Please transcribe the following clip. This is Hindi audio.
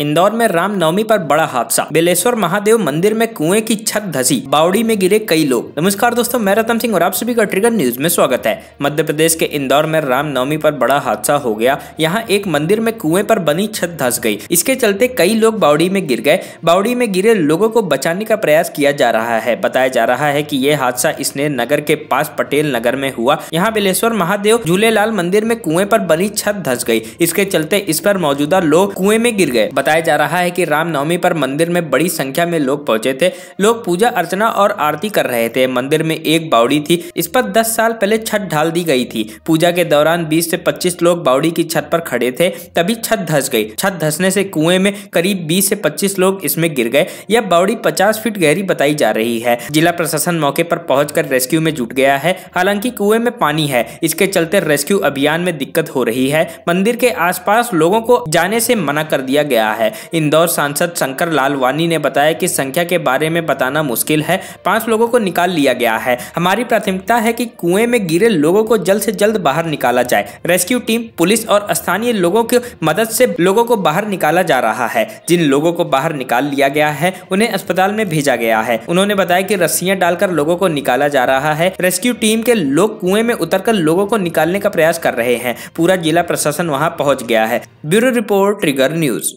इंदौर में रामनवमी पर बड़ा हादसा बेलेश्वर महादेव मंदिर में कुएं की छत धसी बावड़ी में गिरे कई लोग नमस्कार दोस्तों मैं रतन सिंह और आप सभी का ट्रिगर न्यूज में स्वागत है मध्य प्रदेश के इंदौर में रामनवमी पर बड़ा हादसा हो गया यहां एक मंदिर में कुएं पर बनी छत धस गई इसके चलते कई लोग बावड़ी में गिर गए बावड़ी में गिरे लोगों को बचाने का प्रयास किया जा रहा है बताया जा रहा है की ये हादसा इसने नगर के पास पटेल नगर में हुआ यहाँ बिलेश्वर महादेव झूलेलाल मंदिर में कुएं पर बनी छत धस गई इसके चलते इस पर मौजूदा लोग कुएं में गिर गए बताया जा रहा है कि रामनवमी पर मंदिर में बड़ी संख्या में लोग पहुंचे थे लोग पूजा अर्चना और आरती कर रहे थे मंदिर में एक बावड़ी थी इस पर दस साल पहले छत ढाल दी गई थी पूजा के दौरान बीस से पच्चीस लोग बावड़ी की छत पर खड़े थे तभी छत धस गई छत धसने से कुएं में करीब बीस से पच्चीस लोग इसमें गिर गए यह बावड़ी पचास फीट गहरी बताई जा रही है जिला प्रशासन मौके पर पहुंचकर रेस्क्यू में जुट गया है हालांकि कुएं में पानी है इसके चलते रेस्क्यू अभियान में दिक्कत हो रही है मंदिर के आसपास लोगों को जाने से मना कर दिया गया है इंदौर सांसद शंकर लाल वानी ने बताया कि संख्या के बारे में बताना मुश्किल है पांच लोगों को निकाल लिया गया है हमारी प्राथमिकता है कि कुएं में गिरे लोगों को जल्द से जल्द बाहर निकाला जाए रेस्क्यू टीम पुलिस और स्थानीय लोगों की मदद से लोगों को बाहर निकाला जा रहा है जिन लोगों को बाहर निकाल लिया गया है उन्हें अस्पताल में भेजा गया है उन्होंने बताया की रस्सियाँ डालकर लोगों को निकाला जा रहा है रेस्क्यू टीम के लोग कुएं में उतर लोगों को निकालने का प्रयास कर रहे हैं पूरा जिला प्रशासन वहां पहुंच गया है ब्यूरो रिपोर्ट ट्रिगर न्यूज